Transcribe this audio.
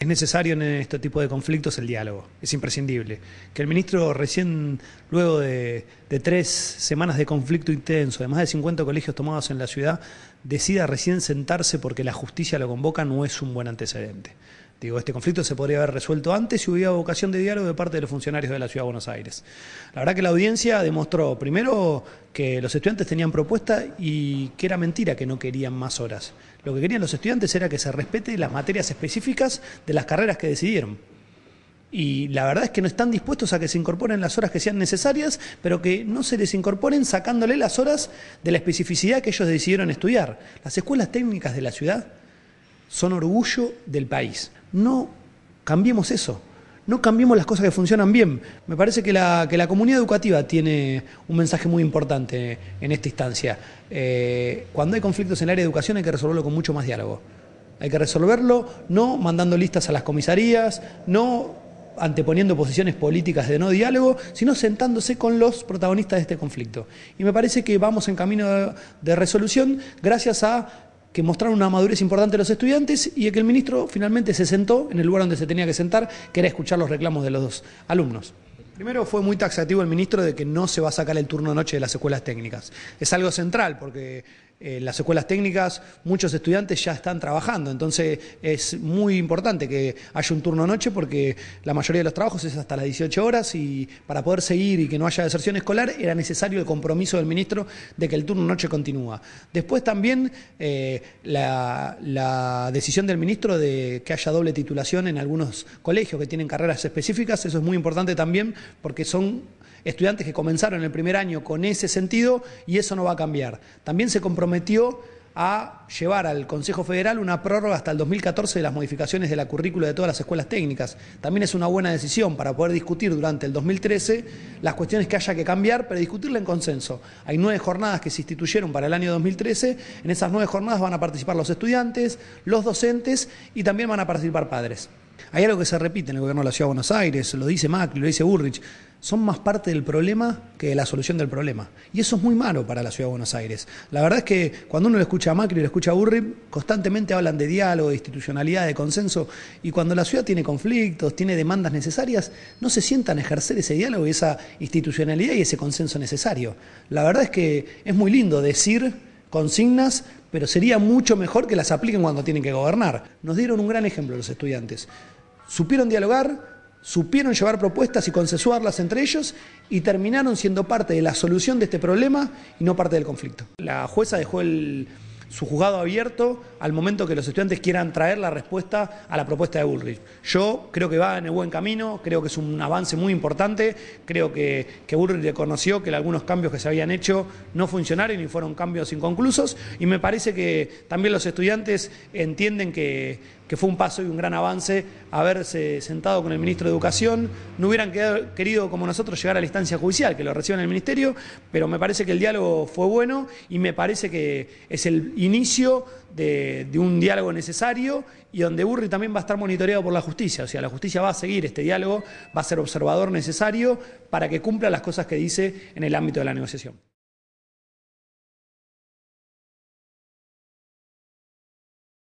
Es necesario en este tipo de conflictos el diálogo, es imprescindible. Que el ministro recién, luego de, tres semanas de conflicto intenso, de más de 50 colegios tomados en la ciudad, decida recién sentarse porque la justicia lo convoca, no es un buen antecedente. Digo, este conflicto se podría haber resuelto antes si hubiera vocación de diálogo de parte de los funcionarios de la Ciudad de Buenos Aires. La verdad que la audiencia demostró, primero, que los estudiantes tenían propuesta y que era mentira que no querían más horas. Lo que querían los estudiantes era que se respete las materias específicas de las carreras que decidieron. Y la verdad es que no están dispuestos a que se incorporen las horas que sean necesarias, pero que no se les incorporen sacándole las horas de la especificidad que ellos decidieron estudiar. Las escuelas técnicas de la ciudad son orgullo del país. No cambiemos eso, no cambiemos las cosas que funcionan bien. Me parece que la, comunidad educativa tiene un mensaje muy importante en esta instancia. Eh, cuando hay conflictos en el área de educación hay que resolverlo con mucho más diálogo. Hay que resolverlo no mandando listas a las comisarías, no anteponiendo posiciones políticas de no diálogo, sino sentándose con los protagonistas de este conflicto. Y me parece que vamos en camino de resolución gracias a que mostraron una madurez importante a los estudiantes y que el ministro finalmente se sentó en el lugar donde se tenía que sentar, que era escuchar los reclamos de los dos alumnos. Primero fue muy taxativo el ministro de que no se va a sacar el turno noche de las escuelas técnicas. Es algo central porque en eh, las escuelas técnicas muchos estudiantes ya están trabajando, entonces es muy importante que haya un turno noche porque la mayoría de los trabajos es hasta las 18 horas y para poder seguir y que no haya deserción escolar era necesario el compromiso del ministro de que el turno noche continúa. Después también eh, la, la, decisión del ministro de que haya doble titulación en algunos colegios que tienen carreras específicas, eso es muy importante también porque son estudiantes que comenzaron el primer año con ese sentido y eso no va a cambiar. También se comprometió a llevar al Consejo Federal una prórroga hasta el 2014 de las modificaciones de la currícula de todas las escuelas técnicas. También es una buena decisión para poder discutir durante el 2013 las cuestiones que haya que cambiar, pero discutirla en consenso. Hay nueve jornadas que se instituyeron para el año 2013. En esas nueve jornadas van a participar los estudiantes, los docentes y también van a participar padres. Hay algo que se repite en el gobierno de la Ciudad de Buenos Aires, lo dice Macri, lo dice Burrich son más parte del problema que de la solución del problema. Y eso es muy malo para la ciudad de Buenos Aires. La verdad es que cuando uno le escucha a Macri y lo escucha a Burri constantemente hablan de diálogo, de institucionalidad, de consenso, y cuando la ciudad tiene conflictos, tiene demandas necesarias, no se sientan a ejercer ese diálogo y esa institucionalidad y ese consenso necesario. La verdad es que es muy lindo decir consignas, pero sería mucho mejor que las apliquen cuando tienen que gobernar. Nos dieron un gran ejemplo los estudiantes. Supieron dialogar, supieron llevar propuestas y consensuarlas entre ellos y terminaron siendo parte de la solución de este problema y no parte del conflicto. La jueza dejó el su juzgado abierto al momento que los estudiantes quieran traer la respuesta a la propuesta de Bullrich. Yo creo que va en el buen camino, creo que es un avance muy importante, creo que, que Bullrich reconoció que algunos cambios que se habían hecho no funcionaron y fueron cambios inconclusos y me parece que también los estudiantes entienden que fue un paso y un gran avance haberse sentado con el ministro de Educación. No hubieran querido, como nosotros, llegar a la instancia judicial, que lo reciban el ministerio, pero me parece que el diálogo fue bueno y me parece que es el inicio de, un diálogo necesario y donde Burri también va a estar monitoreado por la justicia. O sea, la justicia va a seguir este diálogo, va a ser observador necesario para que cumpla las cosas que dice en el ámbito de la negociación.